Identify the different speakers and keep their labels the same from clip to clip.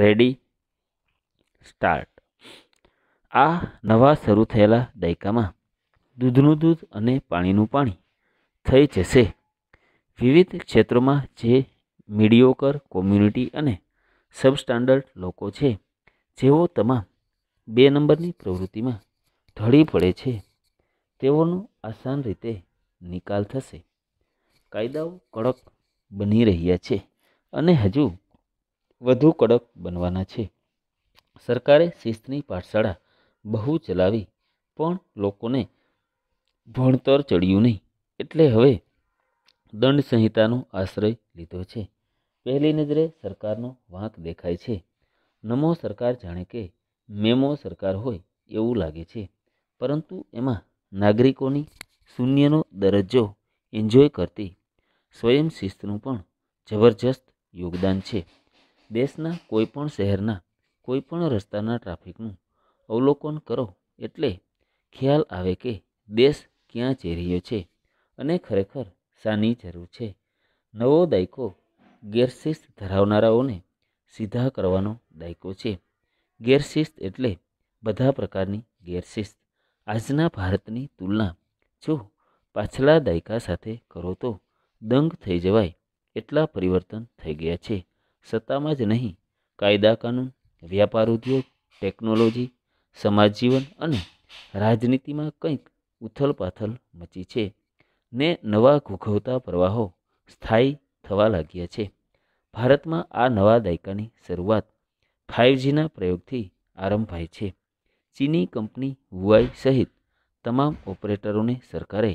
Speaker 1: ready start આ નવા શરૂ થયેલા દાયકામાં દૂધનું દૂધ અને પાણીનું પાણી થઈ જશે વિવિધ ક્ષેત્રોમાં જે મીડિયોકર કોમ્યુનિટી અને સબસ્ટાન્ડર્ડ લોકો છે જેઓ તમામ બે નંબરની પ્રવૃત્તિમાં ઢળી પડે છે તેઓનો આસાન રીતે નિકાલ થશે કાયદાઓ કડક બની રહ્યા છે અને હજુ વધુ કડક બનવાના છે સરકારે શિસ્તની પાઠશાળા બહુ ચલાવી પણ લોકોને ભણતર ચડ્યું નહીં એટલે હવે દંડ સંહિતાનો આશ્રય લીધો છે પહેલી નજરે સરકારનો વાંક દેખાય છે નમો સરકાર જાણે કે મેમો સરકાર હોય એવું લાગે છે પરંતુ એમાં નાગરિકોની શૂન્યનો દરજ્જો એન્જોય કરતી સ્વયં શિસ્તનું પણ જબરજસ્ત યોગદાન છે દેશના કોઈપણ શહેરના કોઈપણ રસ્તાના ટ્રાફિકનું અવલોકન કરો એટલે ખ્યાલ આવે કે દેશ ક્યાં જઈ રહ્યો છે અને ખરેખર શાની જરૂર છે નવો દાયકો ગેરશિસ્ત ધરાવનારાઓને સીધા કરવાનો દાયકો છે ગેરશિસ્ત એટલે બધા પ્રકારની ગેરશિસ્ત આજના ભારતની તુલના જો પાછલા દાયકા સાથે કરો તો દંગ થઈ જવાય એટલા પરિવર્તન થઈ ગયા છે સત્તામાં જ નહીં કાયદા કાનૂન વ્યાપાર ઉદ્યોગ ટેકનોલોજી સમાજ જીવન અને રાજનીતિમાં કંઈક ઉથલપાથલ મચી છે ને નવા ઘૂઘવતા પ્રવાહો સ્થાયી થવા લાગ્યા છે ભારતમાં આ નવા દાયકાની શરૂઆત ફાઇવજીના પ્રયોગથી આરંભાય છે ચીની કંપની હુઆઈ સહિત તમામ ઓપરેટરોને સરકારે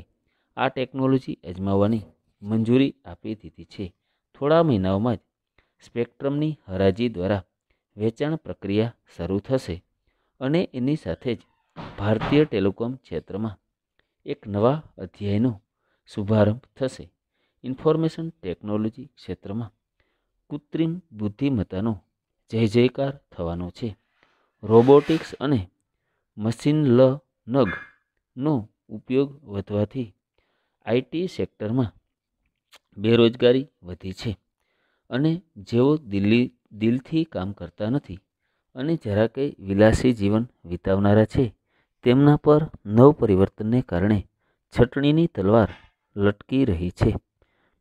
Speaker 1: આ ટેકનોલોજી અજમાવવાની મંજૂરી આપી દીધી છે થોડા મહિનાઓમાં જ સ્પેક્ટ્રમની હરાજી દ્વારા વેચાણ પ્રક્રિયા શરૂ થશે અને એની સાથે જ ભારતીય ટેલિકોમ ક્ષેત્રમાં એક નવા અધ્યાયનો શુભારંભ થશે ઇન્ફોર્મેશન ટેકનોલોજી ક્ષેત્રમાં કૃત્રિમ બુદ્ધિમત્તાનો જય જયકાર થવાનો છે રોબોટિક્સ અને મશીન લ નગનો ઉપયોગ વધવાથી આઈટી સેક્ટરમાં બેરોજગારી વધી છે અને જેઓ દિલ્હી દિલથી કામ કરતા નથી અને જરા કે વિલાસી જીવન વિતાવનારા છે તેમના પર નવ પરિવર્તનને કારણે છટણીની તલવાર લટકી રહી છે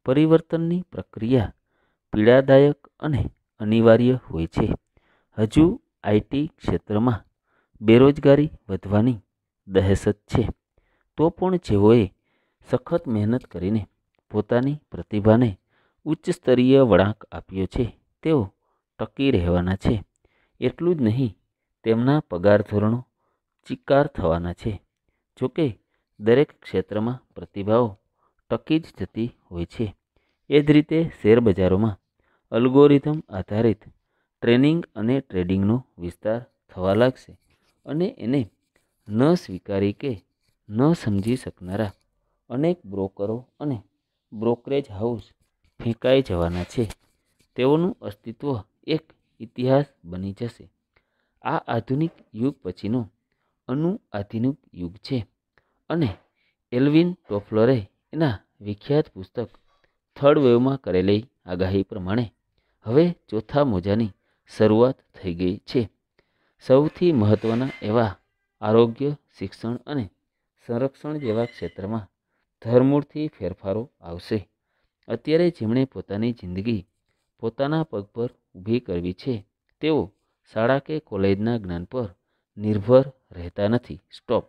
Speaker 1: પરિવર્તનની પ્રક્રિયા પીડાદાયક અને અનિવાર્ય હોય છે હજુ આઈટી ક્ષેત્રમાં બેરોજગારી વધવાની દહેશત છે તો પણ જેઓએ સખત મહેનત કરીને પોતાની પ્રતિભાને ઉચ્ચ સ્તરીય વળાંક આપ્યો છે તેઓ ટકી રહેવાના છે એટલું જ નહીં તેમના પગાર ધોરણો ચિક્કાર થવાના છે જોકે દરેક ક્ષેત્રમાં પ્રતિભાઓ ટકી જ જતી હોય છે એ જ રીતે શેરબજારોમાં અલ્ગોરિધમ આધારિત ટ્રેનિંગ અને ટ્રેડિંગનો વિસ્તાર થવા લાગશે અને એને ન સ્વીકારી કે ન સમજી શકનારા અનેક બ્રોકરો અને બ્રોકરેજ હાઉસ ફેંકાઈ જવાના છે તેઓનું અસ્તિત્વ એક ઇતિહાસ બની જશે આ આધુનિક યુગ પછીનો અનુ આધુનિક યુગ છે અને એલ્વિન ટોફલરે એના વિખ્યાત પુસ્તક થર્ડ વેવમાં કરેલી આગાહી પ્રમાણે હવે ચોથા મોજાની શરૂઆત થઈ ગઈ છે સૌથી મહત્ત્વના એવા આરોગ્ય શિક્ષણ અને સંરક્ષણ જેવા ક્ષેત્રમાં ધરમૂળથી ફેરફારો આવશે અત્યારે જેમણે પોતાની જિંદગી પોતાના પગ પર ઊભી કરવી છે તેઓ શાળા કે કોલેજના જ્ઞાન પર નિર્ભર રહેતા નથી સ્ટોપ